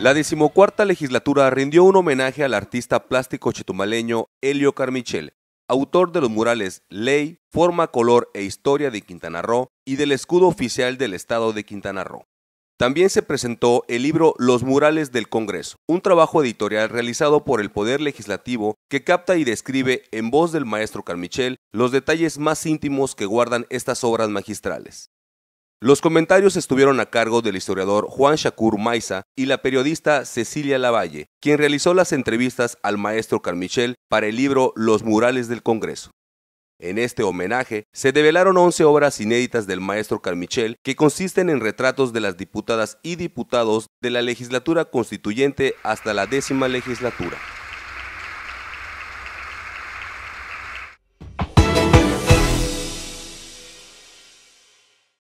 La decimocuarta legislatura rindió un homenaje al artista plástico chetumaleño Elio Carmichel, autor de los murales Ley, Forma, Color e Historia de Quintana Roo y del escudo oficial del Estado de Quintana Roo. También se presentó el libro Los murales del Congreso, un trabajo editorial realizado por el Poder Legislativo que capta y describe en voz del maestro Carmichel los detalles más íntimos que guardan estas obras magistrales. Los comentarios estuvieron a cargo del historiador Juan Shakur Maiza y la periodista Cecilia Lavalle, quien realizó las entrevistas al maestro Carmichel para el libro Los murales del Congreso. En este homenaje se develaron 11 obras inéditas del maestro Carmichel que consisten en retratos de las diputadas y diputados de la legislatura constituyente hasta la décima legislatura.